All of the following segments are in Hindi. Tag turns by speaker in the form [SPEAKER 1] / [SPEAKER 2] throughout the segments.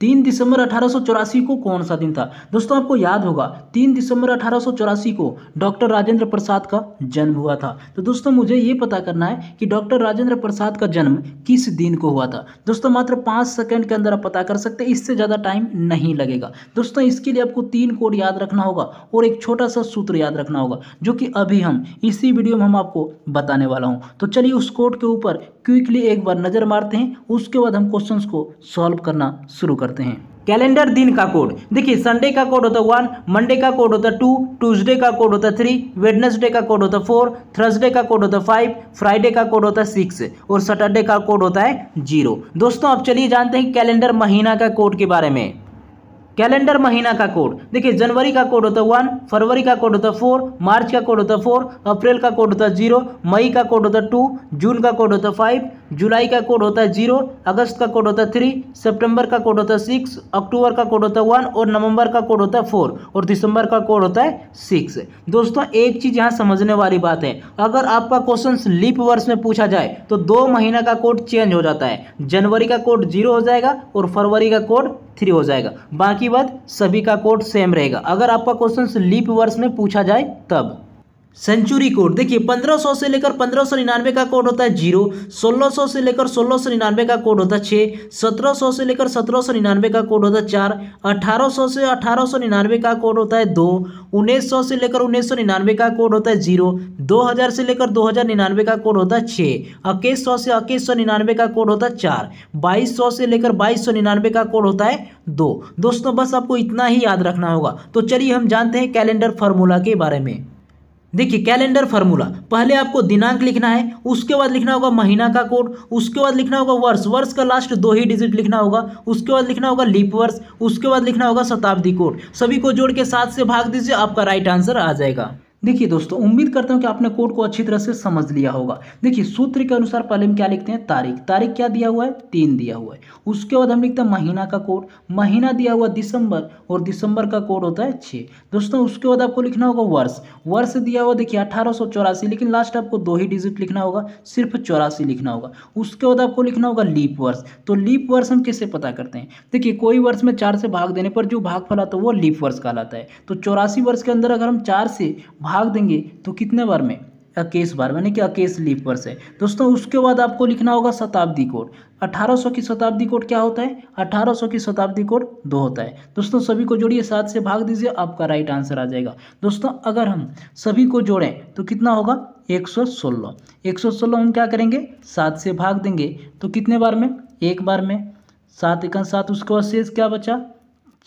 [SPEAKER 1] तीन दिसंबर अठारह को कौन सा दिन था दोस्तों आपको याद होगा तीन दिसंबर अठारह को डॉक्टर राजेंद्र प्रसाद का जन्म हुआ था तो दोस्तों मुझे ये पता करना है कि डॉक्टर राजेंद्र प्रसाद का जन्म किस दिन को हुआ था दोस्तों मात्र पाँच सेकंड के अंदर आप पता कर सकते हैं इससे ज़्यादा टाइम नहीं लगेगा दोस्तों इसके लिए आपको तीन कोड याद रखना होगा और एक छोटा सा सूत्र याद रखना होगा जो कि अभी हम इसी वीडियो में हम आपको बताने वाला हूँ तो चलिए उस कोड के ऊपर क्विकली एक बार नज़र मारते हैं उसके बाद हम क्वेश्चन को सॉल्व करना शुरू करते हैं कैलेंडर दिन का कोड देखिए संडे का कोड होता है वन मंडे का कोड होता है टू ट्यूसडे का कोड होता है थ्री वेडनेसडे का कोड होता है फोर थर्सडे का कोड होता है फाइव फ्राइडे का कोड होता है सिक्स और सैटरडे का कोड होता है जीरो दोस्तों अब चलिए जानते हैं कैलेंडर महीना का कोड के बारे में कैलेंडर महीना का कोड देखिए जनवरी का कोड होता है वन फरवरी का कोड होता है फोर मार्च का कोड होता है फोर अप्रैल का कोड होता है जीरो मई का कोड होता है टू जून का कोड होता है फाइव जुलाई का कोड होता है जीरो अगस्त का कोड होता है थ्री सितंबर का कोड होता है सिक्स अक्टूबर का कोड होता है वन और नवंबर का कोड होता है फोर और दिसंबर का कोड होता है सिक्स दोस्तों एक चीज़ यहाँ समझने वाली बात है अगर आपका क्वेश्चन लीप वर्ष में पूछा जाए तो दो महीना का कोड चेंज हो जाता है जनवरी का कोड जीरो हो जाएगा और फरवरी का कोड थ्री हो जाएगा बाकी बात सभी का कोड सेम रहेगा अगर आपका क्वेश्चन लीप वर्ष में पूछा जाए तब सेंचुरी कोड देखिए 1500 से लेकर 1599 का कोड होता है जीरो 1600 से लेकर 1699 का कोड होता है छः 1700 से लेकर 1799 का कोड होता है चार 1800 से 1899 का कोड होता है दो 1900 से लेकर 1999 का कोड होता है जीरो 2000 से लेकर 2099 का कोड होता है छः इक्कीस से इक्कीस का कोड होता है चार बाईस से लेकर बाईस का कोड होता है दो दोस्तों बस आपको इतना ही याद रखना होगा तो चलिए हम जानते हैं कैलेंडर फार्मूला के बारे में देखिए कैलेंडर फार्मूला पहले आपको दिनांक लिखना है उसके बाद लिखना होगा महीना का कोड उसके बाद लिखना होगा वर्ष वर्ष का लास्ट दो ही डिजिट लिखना होगा उसके बाद लिखना होगा लीप वर्ष उसके बाद लिखना होगा शताब्दी कोड सभी को जोड़ के साथ से भाग दीजिए आपका राइट आंसर आ जाएगा देखिए दोस्तों उम्मीद करता हूँ कि आपने कोड को अच्छी तरह से समझ लिया होगा देखिए सूत्र के अनुसार पहले हम क्या लिखते हैं तारीख तारीख क्या दिया हुआ है तीन दिया हुआ है उसके बाद हम लिखते हैं महीना का कोड महीना दिया हुआ दिसंबर और दिसंबर का कोड होता है छः दोस्तों उसके बाद आपको लिखना होगा वर्ष वर्ष दिया हुआ देखिए अठारह लेकिन लास्ट आपको दो ही डिजिट लिखना होगा सिर्फ चौरासी लिखना होगा उसके बाद आपको लिखना होगा लीप वर्ष तो लीप वर्ष हम कैसे पता करते हैं देखिए कोई वर्ष में चार से भाग देने पर जो भाग फलाता है वो लीप वर्ष कहलाता है तो चौरासी वर्ष के अंदर अगर हम चार से भाग देंगे तो कितने बार में अकेस बार यानी कि अकेस लीप वर्ष है दोस्तों उसके बाद आपको लिखना होगा शताब्दी कोड 1800 की शताब्दी कोड क्या होता है 1800 की शताब्दी कोड दो होता है दोस्तों सभी को जोड़िए सात से भाग दीजिए आपका राइट आंसर आ जाएगा दोस्तों अगर हम सभी को जोड़ें तो कितना होगा 116 116 हम क्या करेंगे सात से भाग देंगे तो कितने बार में एक बार में सात एक सात उसके बाद शेष क्या बचा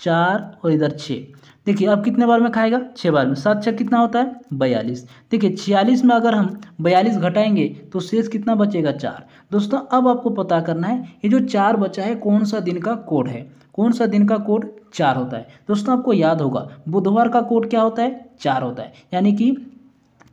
[SPEAKER 1] चार और इधर छः देखिए अब कितने बार में खाएगा छः बार में सात छः कितना होता है बयालीस देखिए छियालीस में अगर हम बयालीस घटाएंगे तो शेष कितना बचेगा चार दोस्तों अब आपको पता करना है ये जो चार बचा है कौन सा दिन का कोड है कौन सा दिन का कोड चार होता है दोस्तों आपको याद होगा बुधवार का कोड क्या होता है चार होता है यानी कि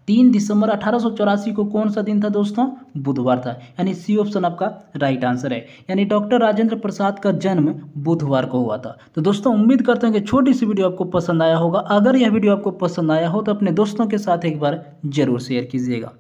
[SPEAKER 1] तीन दिसंबर अठारह को कौन सा दिन था दोस्तों बुधवार था यानी सी ऑप्शन आपका राइट आंसर है यानी डॉक्टर राजेंद्र प्रसाद का जन्म बुधवार को हुआ था तो दोस्तों उम्मीद करते हैं कि छोटी सी वीडियो आपको पसंद आया होगा अगर यह वीडियो आपको पसंद आया हो तो अपने दोस्तों के साथ एक बार जरूर शेयर कीजिएगा